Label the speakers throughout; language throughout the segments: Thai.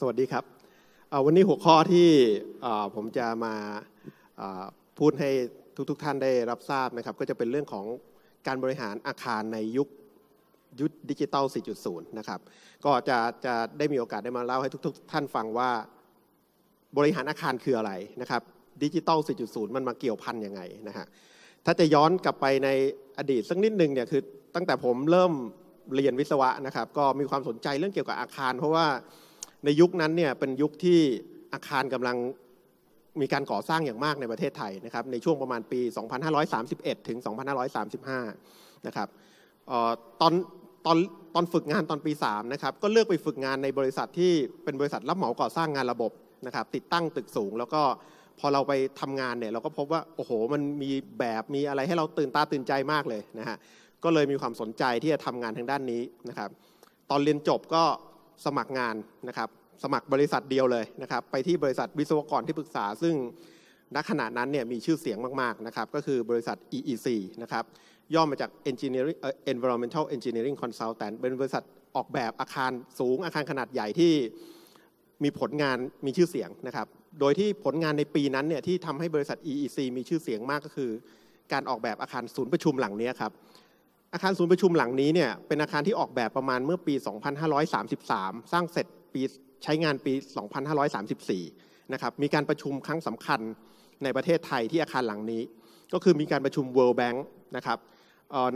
Speaker 1: สวัสดีครับวันนี้หัวข้อที่ผมจะมาพูดให้ทุกๆทท่านได้รับทราบนะครับก็จะเป็นเรื่องของการบริหารอาคารในยุคยุคดิจิตอล4.0นะครับก็จะจะได้มีโอกาสได้มาเล่าให้ทุกๆท่านฟังว่าบริหารอาคารคืออะไรนะครับดิจิตอล4.0 มันมาเกี่ยวพันยังไงนะฮะถ้าจะย้อนกลับไปในอดีตสักนิดหนึ่งเนี่ยคือตั้งแต่ผมเริ่มเรียนวิศวะนะครับก็มีความสนใจเรื่องเกี่ยวกับอาคาร เพราะว่าในยุคนั้นเนี่ยเป็นยุคที่อาคารกำลังมีการก่อสร้างอย่างมากในประเทศไทยนะครับในช่วงประมาณปี 2531 ถึง 2535 นะครับตอนตอนตอนฝึกงานตอนปี3นะครับก็เลือกไปฝึกงานในบริษัทที่เป็นบริษัทรับเหมาก่อสร้างงานระบบนะครับติดตั้งตึกสูง แล้วก็พอเราไปทำงานเนี่ยเราก็พบว่าโอ้โหมันมีแบบมีอะไรให้เราตื่นตาตื่นใจมากเลยนะฮะก็เลยมีความสนใจที่จะทำงานทางด้านนี้นะครับ ตอนเรียนจบก็สมัครงานนะครับ สมัครบริษัทเดียวเลยนะครับ ไปที่บริษัทวิศวกรที่ปรึกษาซึ่งณขณะนั้นเนี่ยมีชื่อเสียงมากๆนะครับ ก็คือบริษัท EEC นะครับย่อมาจาก Engineering Environmental Engineering Consultant เป็นบริษัทออกแบบอาคารสูงอาคารขนาดใหญ่ที่มีผลงานมีชื่อเสียงนะครับ โดยที่ผลงานในปีนั้นเนี่ยที่ทำให้บริษัท EEC มีชื่อเสียงมากก็คือ การออกแบบอาคารศูนย์ประชุมหลังนี้ครับอาคารศูนย์ประชุมหลังนี้เนี่ยเป็นอาคารที่ออกแบบประมาณเมื่อปี 2533 สร้างเสร็จปีใช้งานปี 2534 นะครับมีการประชุมครั้งสำคัญในประเทศไทยที่อาคารหลังนี้ก็คือมีการประชุม World Bank นะครับ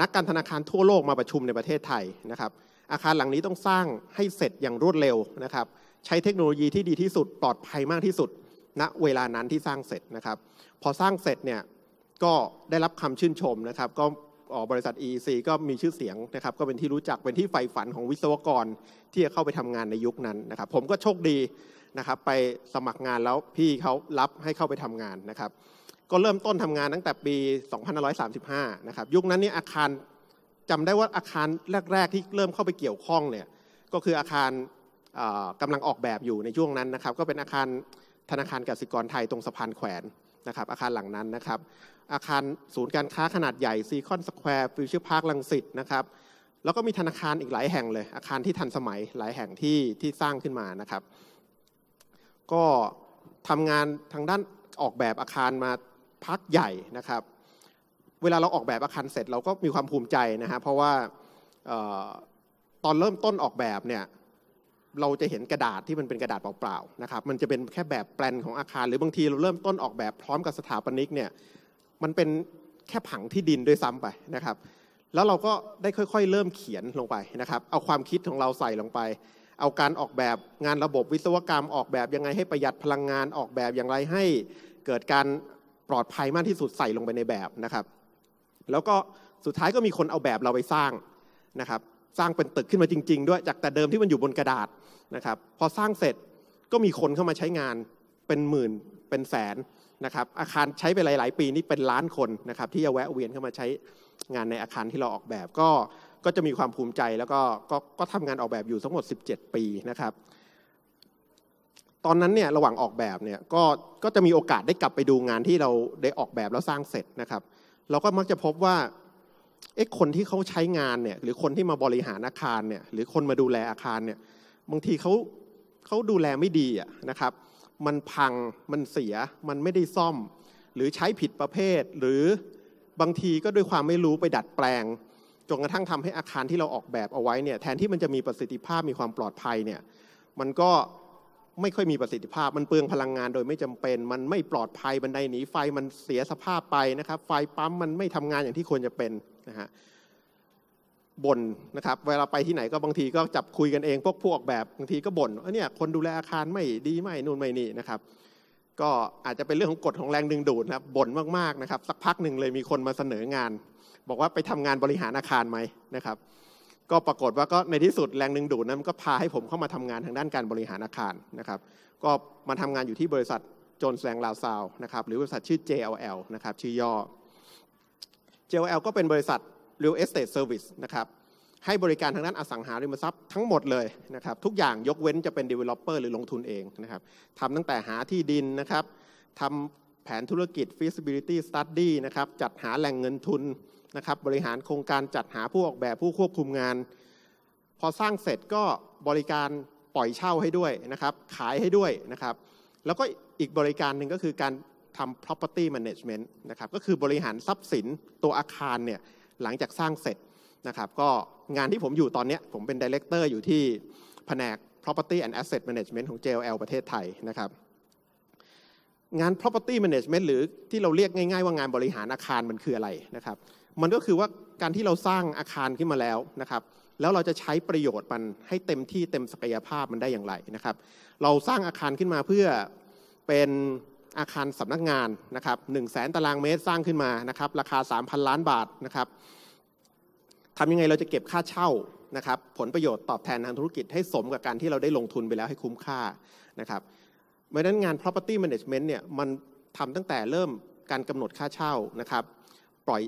Speaker 1: นักการธนาคารทั่วโลกมาประชุมในประเทศไทยนะครับอาคารหลังนี้ต้องสร้างให้เสร็จอย่างรวดเร็วนะครับใช้เทคโนโลยีที่ดีที่สุดปลอดภัยมากที่สุดณนะเวลานั้นที่สร้างเสร็จนะครับพอสร้างเสร็จเนี่ยก็ได้รับคำชื่นชมนะครับก็บริษัท EEC ก็มีชื่อเสียงนะครับก็เป็นที่รู้จักเป็นที่ใฝ่ฝันของวิศวกรที่จะเข้าไปทำงานในยุคนั้นนะครับผมก็โชคดีนะครับไปสมัครงานแล้วพี่เขารับให้เข้าไปทำงานนะครับก็เริ่มต้นทำงานตั้งแต่ปี 2535 นะครับยุคนั้นนี่อาคารจำได้ว่าอาคารแรก ๆ ที่เริ่มเข้าไปเกี่ยวข้องเนี่ยก็คืออาคารกำลังออกแบบอยู่ในช่วงนั้นนะครับก็เป็นอาคารธนาคารกสิกรไทยตรงสะพานแขวนนะครับอาคารหลังนั้นนะครับ อาคารศูนย์การค้าขนาดใหญ่ซีคอนสแควร์ฟิวเจอร์พาร์คลังสิตนะครับ แล้วก็มีธนาคารอีกหลายแห่งเลย อาคารที่ทันสมัยหลายแห่งที่ที่สร้างขึ้นมานะครับ ก็ทำงานทางด้านออกแบบอาคารมาพักใหญ่นะครับ เวลาเราออกแบบอาคารเสร็จเราก็มีความภูมิใจนะฮะ เพราะว่าตอนเริ่มต้นออกแบบเนี่ยเราจะเห็นกระดาษที่มันเป็นกระดาษเปล่าๆนะครับ มันจะเป็นแค่แบบแปลนของอาคารหรือบางทีเราเริ่มต้นออกแบบพร้อมกับสถาปนิกเนี่ย มันเป็นแค่ผังที่ดินด้วยซ้ำไปนะครับ แล้วเราก็ได้ค่อยๆ เริ่มเขียนลงไปนะครับ เอาความคิดของเราใส่ลงไป เอาการออกแบบงานระบบวิศวกรรมออกแบบยังไงให้ประหยัดพลังงานออกแบบอย่างไรให้เกิดการปลอดภัยมากที่สุดใส่ลงไปในแบบนะครับ แล้วก็สุดท้ายก็มีคนเอาแบบเราไปสร้างนะครับ สร้างเป็นตึกขึ้นมาจริงๆด้วยจากแต่เดิมที่มันอยู่บนกระดาษนะครับพอสร้างเสร็จก็มีคนเข้ามาใช้งานเป็นหมื่นเป็นแสนนะครับอาคารใช้ไปหลาย ๆ ปีนี่เป็นล้านคนนะครับที่จะแวะเวียนเข้ามาใช้งานในอาคารที่เราออกแบบ ก็ก็จะมีความภูมิใจ แล้วก็ก็ก็ทำงานออกแบบอยู่ทั้งหมด17ปีนะครับตอนนั้นเนี่ยระหว่างออกแบบเนี่ยก็ก็จะมีโอกาสได้กลับไปดูงานที่เราได้ออกแบบแล้วสร้างเสร็จนะครับ เราก็มักจะพบว่าเอ๊ะคนที่เขาใช้งานเนี่ยหรือคนที่มาบริหารอาคารเนี่ยหรือคนมาดูแลอาคารเนี่ยบางทีเขาเขาดูแลไม่ดีนะครับ มันพัง มันเสีย มันไม่ได้ซ่อม หรือใช้ผิดประเภท หรือบางทีก็ด้วยความไม่รู้ไปดัดแปลง จนกระทั่งทำให้อาคารที่เราออกแบบเอาไว้เนี่ย แทนที่มันจะมีประสิทธิภาพ มีความปลอดภัยเนี่ย มันก็ไม่ค่อยมีประสิทธิภาพ มันเปลืองพลังงานโดยไม่จำเป็น มันไม่ปลอดภัยบันไดหนีไฟ มันเสียสภาพไปนะครับ ไฟปั๊มมันไม่ทำงานอย่างที่ควรจะเป็นนะฮะบ่นนะครับเวลาไปที่ไหนก็บางทีก็จับคุยกันเองพวกผู้ออกแบบบางทีก็บน่นว่าเนี่ยคนดูแลอาคารไม่ดีไม่นู่นไม่นี่นะครับก็อาจจะเป็นเรื่องของกฎของแรงดึงดูดนะครับบ่นมากๆนะครับสักพักหนึ่งเลยมีคนมาเสนองาน บอกว่าไปทำงานบริหารอาคารไหมนะครับก็ปรากฏว่าก็ในที่สุดแรงดึงดูดนั้นก็พาให้ผมเข้ามาทำงานทางด้านการบริหารอาคารนะครับก็มาทำงานอยู่ที่บริษัทจนแสงลาวซาวนะครับหรือบริษัทชื่อ JLL นะครับชื่อย่อ JLL ก็เป็นบริษัท Real Estate Service นะครับให้บริการทางด้านอสังหาริมทรัพย์ทั้งหมดเลยนะครับทุกอย่างยกเว้นจะเป็น Developer หรือลงทุนเองนะครับทำตั้งแต่หาที่ดินนะครับทำแผนธุรกิจ feasibility study นะครับจัดหาแหล่งเงินทุนนะครับบริหารโครงการจัดหาผู้ออกแบบผู้ควบคุมงาน พอสร้างเสร็จก็บริการปล่อยเช่าให้ด้วยนะครับขายให้ด้วยนะครับแล้วก็อีกบริการหนึ่งก็คือการทำ property management นะครับก็คือบริหารทรัพย์สินตัวอาคารเนี่ยหลังจากสร้างเสร็จนะครับก็งานที่ผมอยู่ตอนนี้ผมเป็นดีเลกเตอร์อยู่ที่แผนก property and asset management ของ JLL ประเทศไทยนะครับ งาน property management หรือที่เราเรียกง่าย ๆ ว่างานบริหารอาคารมันคืออะไรนะครับ มันก็คือว่าการที่เราสร้างอาคารขึ้นมาแล้วนะครับ แล้วเราจะใช้ประโยชน์มันให้เต็มที่เต็มศักยภาพมันได้อย่างไรนะครับ เราสร้างอาคารขึ้นมาเพื่อเป็นอาคารสำนักงานนะครับหนึ่งแสนตารางเมตรสร้างขึ้นมานะครับราคา3,000ล้านบาทนะครับทำยังไงเราจะเก็บค่าเช่านะครับผลประโยชน์ตอบแทนทางธุรกิจให้สมกับการที่เราได้ลงทุนไปแล้วให้คุ้มค่านะครับเพราะนั้นงาน property management เนี่ยมันทำตั้งแต่เริ่มการกำหนดค่าเช่านะครับปล่อย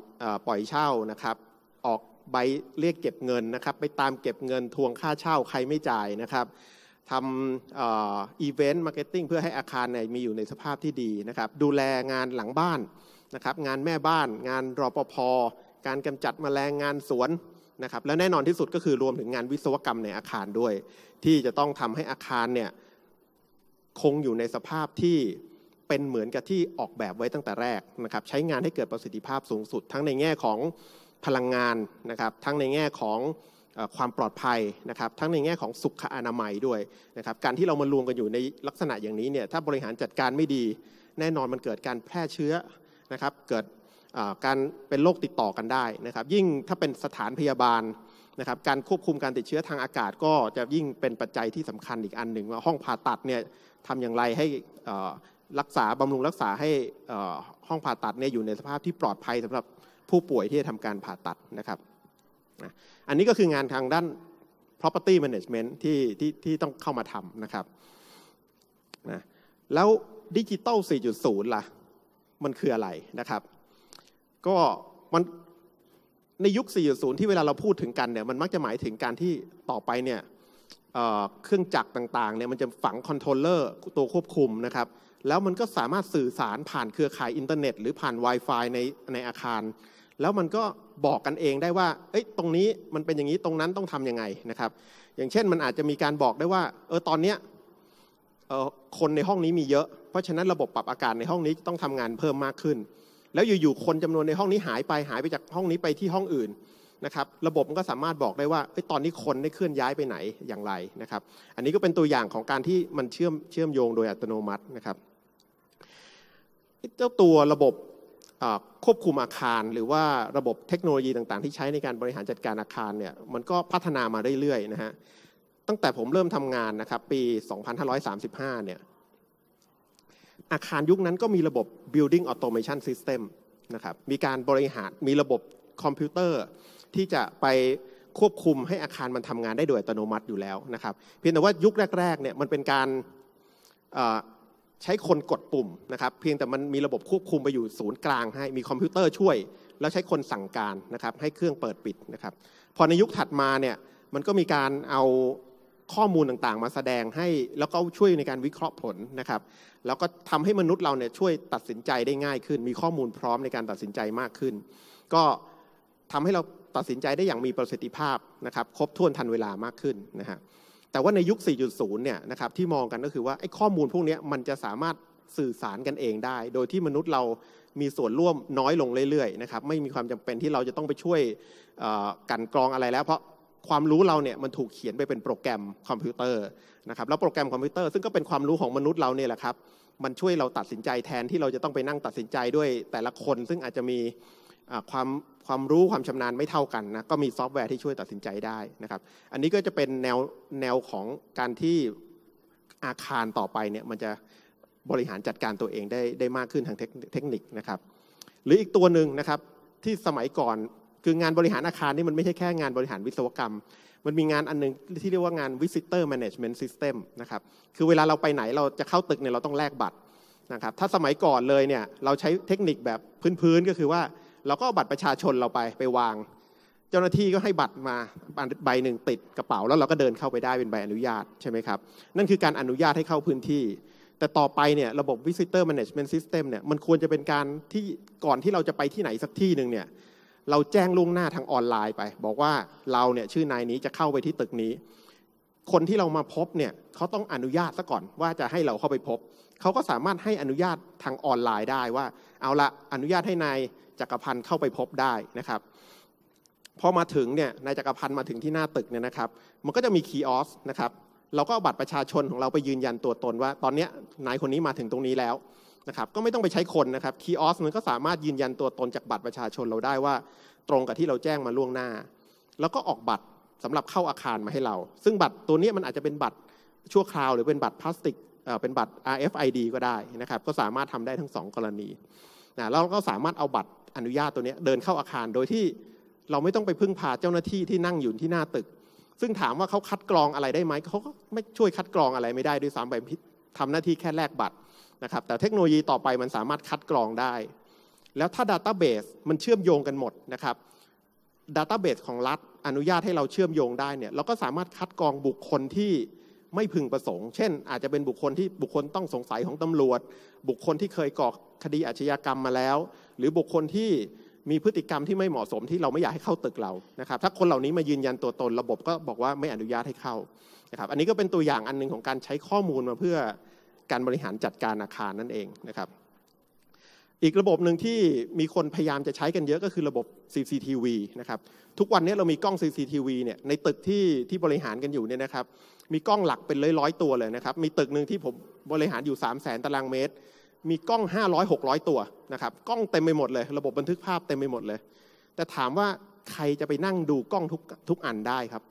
Speaker 1: ปล่อยเช่านะครับ ออกใบเรียกเก็บเงินนะครับไปตามเก็บเงินทวงค่าเช่าใครไม่จ่ายนะครับทำอีเวนต์มาร์เก็ตติ้งเพื่อให้อาคารเนี่ยมีอยู่ในสภาพที่ดีนะครับดูแลงานหลังบ้านนะครับงานแม่บ้าน งานรอปภการกำจัดมแมลงงานสวนนะครับและแน่นอนที่สุดก็คือรวมถึงงานวิศวกรรมในอาคารด้วย ที่จะต้องทำให้อาคารเนี่ยคงอยู่ในสภาพที่เป็นเหมือนกับที่ออกแบบไว้ตั้งแต่แรกนะครับใช้งานให้เกิดประสิทธิภาพสูงสุด ทั้งในแง่ของพลังงานนะครับทั้งในแง่ของความปลอดภัยนะครับทั้งในแง่ของสุขอนามัยด้วยนะครับการที่เรามารวมกันอยู่ในลักษณะอย่างนี้เนี่ยถ้าบริหารจัดการไม่ดี แน่นอนมันเกิดการแพร่เชื้อนะครับเกิดการเป็นโรคติดต่อกันได้นะครับ ยิ่งถ้าเป็นสถานพยาบาลนะครับการควบคุมการติดเชื้อทางอากาศ ก็จะยิ่งเป็นปัจจัยที่สำคัญอีกอันหนึ่งว่าห้องผ่าตัดเนี่ยทำอย่างไรให้รักษาบำรุงรักษาให้ห้องผ่าตัดเนี่ยอยู่ในสภาพที่ปลอดภัย สำหรับผู้ป่วยที่จะทำการผ่าตัดนะครับนะอันนี้ก็คืองานทางด้าน property management ที่ที่ที่ต้องเข้ามาทำนะครับนะแล้วดิจิตอล4.0ล่ะ มันคืออะไรนะครับ ก็มันในยุค 4.0 ที่เวลาเราพูดถึงกันเนี่ยมันมักจะหมายถึงการที่ต่อไปเนี่ยเครื่องจักรต่างๆเนี่ยมันจะฝังคอนโทรลเลอร์ตัวควบคุมนะครับ แล้วมันก็สามารถสื่อสารผ่านเครือข่ายอินเทอร์เน็ตหรือผ่าน Wi-Fi ในในอาคารแล้วมันก็บอกกันเองได้ว่า เอ้ยตรงนี้มันเป็นอย่างนี้ ตรงนั้นต้องทํำยังไงนะครับ อย่างเช่นมันอาจจะมีการบอกได้ว่า เออ ตอนเนี้ยคนในห้องนี้มีเยอะ เพราะฉะนั้นระบบปรับอากาศในห้องนี้ต้องทำงานเพิ่มมากขึ้น แล้วอยู่ๆ คนจำนวนในห้องนี้หายไป หายไปจากห้องนี้ไปที่ห้องอื่นนะครับ ระบบมันก็สามารถบอกได้ว่าตอนนี้คนได้เคลื่อนย้ายไปไหนอย่างไรนะครับ อันนี้ก็เป็นตัวอย่างของการที่มันเชื่อมเชื่อมโยงโดยอัตโนมัตินะครับ เจ้าตัวระบบควบคุมอาคารหรือว่าระบบเทคโนโลยีต่าง ๆ ที่ใช้ในการบริหารจัดการอาคารเนี่ยมันก็พัฒนามาเรื่อยๆนะฮะตั้งแต่ผมเริ่มทำงานนะครับปี2535เนี่ยอาคารยุคนั้นก็มีระบบ building automation system นะครับ มีการบริหารมีระบบคอมพิวเตอร์ที่จะไปควบคุมให้อาคารมันทำงานได้โดยอัตโนมัติอยู่แล้วนะครับ เพียงแต่ว่ายุคแรกๆเนี่ยมันเป็นการใช้คนกดปุ่มนะครับเพียงแต่มันมีระบบควบคุมไปอยู่ศูนย์กลาง ให้มีคอมพิวเตอร์ช่วย แล้วใช้คนสั่งการนะครับให้เครื่องเปิดปิดนะครับ พอในยุคถัดมาเนี่ยมันก็มีการเอาข้อมูลต่างๆ มาแสดงให้แล้วก็ช่วยในการวิเคราะห์ผลนะครับแล้วก็ทำให้มนุษย์เราเนี่ยช่วยตัดสินใจได้ง่ายขึ้น มีข้อมูลพร้อมในการตัดสินใจมากขึ้น ก็ทำให้เราตัดสินใจได้อย่างมีประสิทธิภาพนะครับครบถ้วนทันเวลามากขึ้นนะฮะแต่ว่าในยุค4.0เนี่ยนะครับที่มองกันก็คือว่าไอ้ข้อมูลพวกนี้มันจะสามารถสื่อสารกันเองได้ โดยที่มนุษย์เรามีส่วนร่วมน้อยลงเรื่อยๆนะครับไม่มีความจำเป็นที่เราจะต้องไปช่วยกันกรองอะไรแล้ว เพราะความรู้เราเนี่ยมันถูกเขียนไปเป็นโปรแกรมคอมพิวเตอร์นะครับแล้วโปรแกรมคอมพิวเตอร์ซึ่งก็เป็นความรู้ของมนุษย์เราเนี่ยแหละครับ มันช่วยเราตัดสินใจแทนที่เราจะต้องไปนั่งตัดสินใจด้วยแต่ละคนซึ่งอาจจะมีความความรู้ความชำนาญไม่เท่ากันนะก็มีซอฟต์แวร์ที่ช่วยตัดสินใจได้นะครับ อันนี้ก็จะเป็นแนวแนวของการที่อาคารต่อไปเนี่ยมันจะบริหารจัดการตัวเองได้ได้มากขึ้นทางเทคนิคนะครับ หรืออีกตัวหนึ่งนะครับที่สมัยก่อนคืองานบริหารอาคารนี่มันไม่ใช่แค่งานบริหารวิศวกรรม มันมีงานอันนึงที่เรียกว่างาน visitor management system นะครับคือเวลาเราไปไหนเราจะเข้าตึกเนี่ยเราต้องแลกบัตรนะครับ ถ้าสมัยก่อนเลยเนี่ยเราใช้เทคนิคแบบพื้นๆก็คือว่าเราก็เอาบัตรประชาชนเราไปไปวาง เจ้าหน้าที่ก็ให้บัตรมาใบหนึ่งติดกระเป๋า แล้วเราก็เดินเข้าไปได้เป็นใบอนุญาตใช่ไหมครับนั่นคือการอนุญาตให้เข้าพื้นที่ แต่ต่อไปเนี่ย ระบบ visitor management system เนี่ยมันควรจะเป็นการที่ก่อนที่เราจะไปที่ไหนสักที่หนึ่งเนี่ยเราแจ้งล่วงหน้าทางออนไลน์ไป บอกว่าเราเนี่ยชื่อนายนี้จะเข้าไปที่ตึกนี้ คนที่เรามาพบเนี่ยเขาต้องอนุญาตซะก่อนว่าจะให้เราเข้าไปพบเขาก็สามารถให้อนุญาตทางออนไลน์ได้ว่าเอาละอนุญาตให้นายจักรพันธ์เข้าไปพบได้นะครับพอมาถึงเนี่ยนายจักรพันธ์มาถึงที่หน้าตึกเนี่ยนะครับมันก็จะมีคีออสนะครับเราก็เอาบัตรประชาชนของเราไปยืนยันตัวตนว่าตอนนี้นายคนนี้มาถึงตรงนี้แล้วนะครับก็ไม่ต้องไปใช้คนนะครับคีออสมันก็สามารถยืนยันตัวตนจากบัตรประชาชนเราได้ว่าตรงกับที่เราแจ้งมาล่วงหน้า แล้วก็ออกบัตรสำหรับเข้าอาคารมาให้เรา ซึ่งบัตรตัวนี้มันอาจจะเป็นบัตรชั่วคราวหรือเป็นบัตรพลาสติกเป็นบัตร RFID ก็ได้นะครับ ก็สามารถทำได้ทั้ง2กรณีนะแล้วก็สามารถเอาบัตรอนุญาตตัวนี้เดินเข้าอาคารโดยที่เราไม่ต้องไปพึ่งพาเจ้าหน้าที่ที่นั่งอยู่ที่หน้าตึก ซึ่งถามว่าเขาคัดกรองอะไรได้ไหมเขาก็ไม่ช่วยคัดกรองอะไรไม่ได้ด้วยซ้ำไปทำหน้าที่แค่แลกบัตรนะครับแต่เทคโนโลยีต่อไปมันสามารถคัดกรองได้ แล้วถ้า d a t a าเบสมันเชื่อมโยงกันหมดนะครับดัตต้าเบสของรัฐอนุญาตให้เราเชื่อมโยงได้เนี่ยเราก็สามารถคัดกรองบุคคลที่ไม่พึงประสงค์ เช่น อาจจะเป็นบุคคลที่บุคคลต้องสงสัยของตำรวจ บุคคลที่เคยก่อคดีอาชญากรรมมาแล้ว หรือบุคคลที่มีพฤติกรรมที่ไม่เหมาะสมที่เราไม่อยากให้เข้าตึกเรา นะครับ ถ้าคนเหล่านี้มายืนยันตัวตน ระบบก็บอกว่าไม่อนุญาตให้เข้า นะครับ อันนี้ก็เป็นตัวอย่างอันนึงของการใช้ข้อมูลมาเพื่อการบริหารจัดการอาคารนั่นเอง นะครับอีกระบบหนึ่งที่มีคนพยายามจะใช้กันเยอะก็คือระบบ CCTV นะครับทุกวันนี้เรามีกล้อง CCTV เนี่ยในตึกที่ที่บริหารกันอยู่เนี่ยนะครับมีกล้องหลักเป็นร้อยๆตัวเลยนะครับมีตึกหนึ่งที่ผมบริหารอยู่3 0 0 0 0 0ตารางเมตร มีกล้อง500 600ตัวนะครับกล้องเต็มไปหมดเลย ระบบบันทึกภาพเต็มไปหมดเลย แต่ถามว่าใครจะไปนั่งดูกล้องทุกทุกอันได้ครับ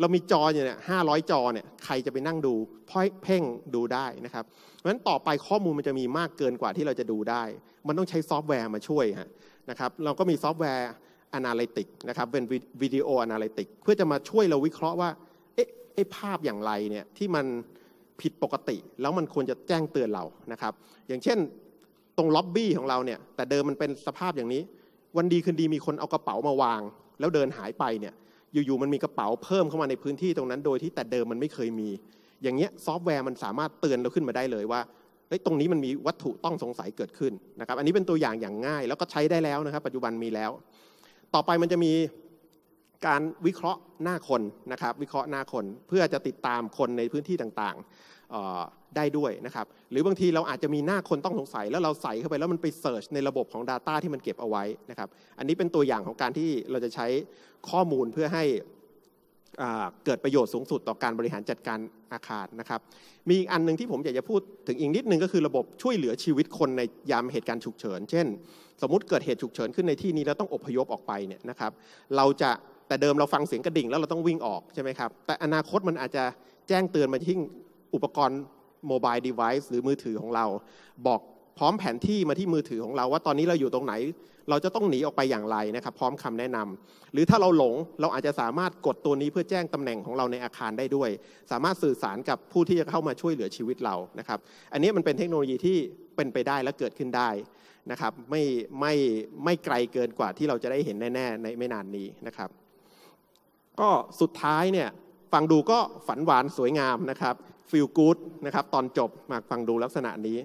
Speaker 1: เรามีจออย่างเนี้ยห้าร้อยจอเนี่ยใครจะไปนั่งดูพ้อยเพ่งดูได้นะครับเพราะฉะนั้นต่อไปข้อมูลมันจะมีมากเกินกว่าที่เราจะดูได้ มันต้องใช้ซอฟต์แวร์มาช่วยฮะนะครับเราก็มีซอฟต์แวร์อนาลิติกนะครับเป็นวิดีโออนาลิติกเพื่อจะมาช่วยเราวิเคราะห์ว่าเอ๊ะไอ้ภาพอย่างไรเนี่ยที่มันผิดปกติ แล้วมันควรจะแจ้งเตือนเรานะครับ อย่างเช่นตรงล็อบบี้ของเราเนี่ยแต่เดิมมันเป็นสภาพอย่างนี้ วันดีคืนดีมีคนเอากระเป๋ามาวาง แล้วเดินหายไปเนี่ยอยู่ๆมันมีกระเป๋าเพิ่มเข้ามาในพื้นที่ตรงนั้นโดยที่แต่เดิมมันไม่เคยมี อย่างเงี้ยซอฟต์แวร์มันสามารถเตือนเราขึ้นมาได้เลยว่าตรงนี้มันมีวัตถุต้องสงสัยเกิดขึ้นนะครับ อันนี้เป็นตัวอย่างอย่างง่ายแล้วก็ใช้ได้แล้วนะครับ ปัจจุบันมีแล้ว ต่อไปมันจะมีการวิเคราะห์หน้าคนนะครับ วิเคราะห์หน้าคนเพื่อจะติดตามคนในพื้นที่ต่าง ๆได้ด้วยนะครับ หรือบางทีเราอาจจะมีหน้าคนต้องสงสัยแล้วเราใส่เข้าไปแล้วมันไปเสิร์ชในระบบของ Data ที่มันเก็บเอาไว้นะครับ อันนี้เป็นตัวอย่างของการที่เราจะใช้ข้อมูลเพื่อให้เกิดประโยชน์สูงสุดต่อการบริหารจัดการอาคารนะครับ มีอีกอันหนึ่งที่ผมอยากจะพูดถึงอีกนิดนึงก็คือระบบช่วยเหลือชีวิตคนในยามเหตุการณ์ฉุกเฉิน เช่น สมมติเกิดเหตุฉุกเฉินขึ้นในที่นี้แล้วต้องอพยพออกไปเนี่ยนะครับ เราจะแต่เดิมเราฟังเสียงกระดิ่งแล้วเราต้องวิ่งออกใช่ไหมครับ แต่อนาคตมันอาจจะแจ้งเตือนมาที่อุปกรณ์โมบายเดเวิ์หรือมือถือของเราบอกพร้อมแผนที่มาที่มือถือของเราว่าตอนนี้เราอยู่ตรงไหน เราจะต้องหนีออกไปอย่างไรนะครับ พร้อมคำแนะนำ หรือถ้าเราหลงเราอาจจะสามารถกดตัวนี้เพื่อแจ้งตำแหน่งของเราในอาคารได้ด้วย สามารถสื่อสารกับผู้ที่จะเข้ามาช่วยเหลือชีวิตเรานะครับ อันนี้มันเป็นเทคโนโลยีที่เป็นไปได้และเกิดขึ้นได้นะครับ ไม่ไม่ไม่ไกลเกินกว่าที่เราจะได้เห็นแน่ๆในไม่นานนี้นะครับ ก็สุดท้ายเนี่ยฟังดูก็ฝันหวานสวยงามนะครับฟีลกู๊ดนะครับตอนจบมาฟังดูลักษณะนี้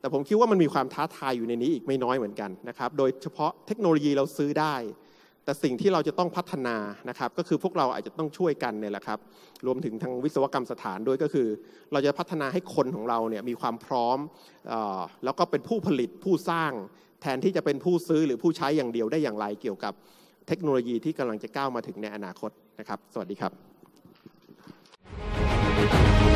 Speaker 1: แต่ผมคิดว่ามันมีความท้าทายอยู่ในนี้อีกไม่น้อยเหมือนกันนะครับโดยเฉพาะเทคโนโลยีเราซื้อได้ แต่สิ่งที่เราจะต้องพัฒนานะครับก็คือพวกเราอาจจะต้องช่วยกันเนี่ยแหละครับรวมถึงทางวิศวกรรมสถานด้วยก็คือ เราจะพัฒนาให้คนของเราเนี่ยมีความพร้อมออแล้วก็เป็นผู้ผลิตผู้สร้างแทนที่จะเป็นผู้ซื้อหรือผู้ใช้อย่างเดียวได้อย่างไรเกี่ยวกับ เทคโนโลยีที่กำลังจะก้าวมาถึงในอนาคตนะครับ สวัสดีครับ Thank you.